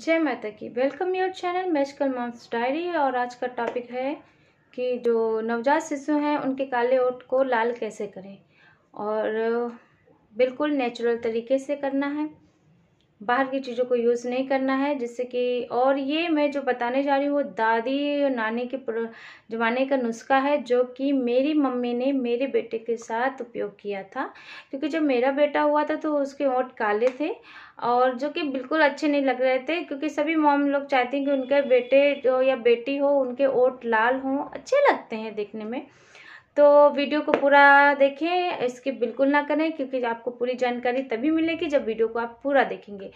जय माता की welcome your channel magical moms diary और आज का टॉपिक है कि जो नवजात शिशु हैं उनके काले ओट को लाल कैसे करें और बिल्कुल नेचुरल तरीके से करना है बाहर की चीज़ों को यूज़ नहीं करना है जिससे कि और ये मैं जो बताने जा रही हूँ वो दादी और नानी के ज़माने का नुस्खा है जो कि मेरी मम्मी ने मेरे बेटे के साथ उपयोग किया था क्योंकि जब मेरा बेटा हुआ था तो उसके ओट काले थे और जो कि बिल्कुल अच्छे नहीं लग रहे थे क्योंकि सभी मॉम लोग चाहती हैं कि उनके बेटे जो या बेटी हो उनके ओट लाल हों अच्छे लगते हैं देखने में तो वीडियो को पूरा देखें इसके बिल्कुल ना करें क्योंकि आपको पूरी जानकारी तभी मिलेगी जब वीडियो को आप पूरा देखेंगे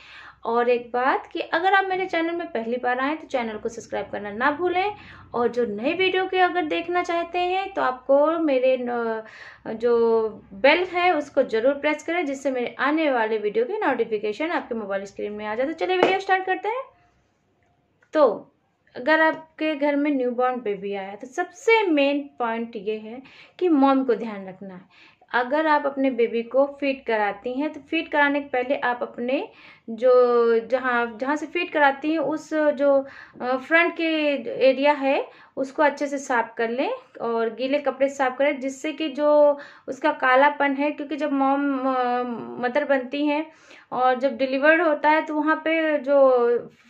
और एक बात कि अगर आप मेरे चैनल में पहली बार आएँ तो चैनल को सब्सक्राइब करना ना भूलें और जो नए वीडियो के अगर देखना चाहते हैं तो आपको मेरे जो बेल है उसको ज़रूर प्रेस करें जिससे मेरे आने वाले वीडियो के नोटिफिकेशन आपके मोबाइल स्क्रीन में आ जाए तो चलिए वीडियो स्टार्ट करते हैं तो अगर आपके घर में न्यू बॉर्न बेबी आया तो सबसे मेन पॉइंट ये है कि मॉम को ध्यान रखना है अगर आप अपने बेबी को फीड कराती हैं तो फीड कराने के पहले आप अपने जो जहाँ जहाँ से फीड कराती हैं उस जो फ्रंट के एरिया है उसको अच्छे से साफ़ कर लें और गीले कपड़े साफ़ करें जिससे कि जो उसका कालापन है क्योंकि जब मॉम मदर बनती हैं और जब डिलीवर्ड होता है तो वहाँ पे जो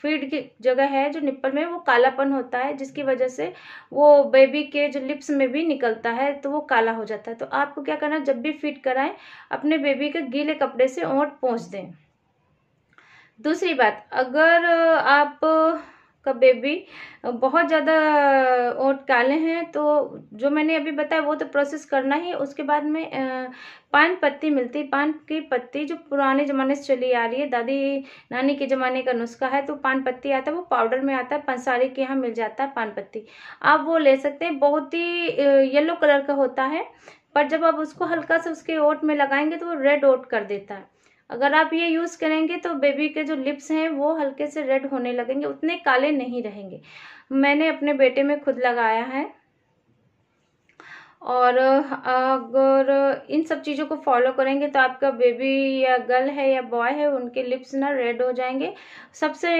फीड की जगह है जो निप्पल में वो कालापन होता है जिसकी वजह से वो बेबी के जो लिप्स में भी निकलता है तो वो काला हो जाता है तो आपको क्या करना जब भी फीड कराएं अपने बेबी के गीले कपड़े से ओट पहुँच दें दूसरी बात अगर आप उसका बेबी बहुत ज़्यादा ओट काले हैं तो जो मैंने अभी बताया वो तो प्रोसेस करना ही उसके बाद में पान पत्ती मिलती पान की पत्ती जो पुराने ज़माने से चली आ रही है दादी नानी के ज़माने का नुस्खा है तो पान पत्ती आता है वो पाउडर में आता है पंसारी के यहाँ मिल जाता है पान पत्ती आप वो ले सकते हैं बहुत ही येलो कलर का होता है पर जब आप उसको हल्का से उसके ओट में लगाएंगे तो वो रेड ओट कर देता है अगर आप ये यूज़ करेंगे तो बेबी के जो लिप्स हैं वो हल्के से रेड होने लगेंगे उतने काले नहीं रहेंगे मैंने अपने बेटे में खुद लगाया है और अगर इन सब चीज़ों को फॉलो करेंगे तो आपका बेबी या गर्ल है या बॉय है उनके लिप्स ना रेड हो जाएंगे सबसे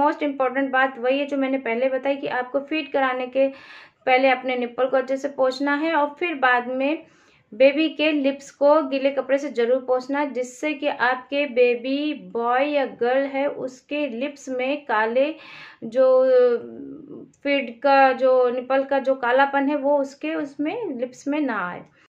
मोस्ट इम्पॉर्टेंट बात वही है जो मैंने पहले बताई कि आपको फीड कराने के पहले अपने निप्पल को अच्छे से पोछना है और फिर बाद में बेबी के लिप्स को गीले कपड़े से ज़रूर पोंछना जिससे कि आपके बेबी बॉय या गर्ल है उसके लिप्स में काले जो फिड का जो निपल का जो कालापन है वो उसके उसमें लिप्स में ना आए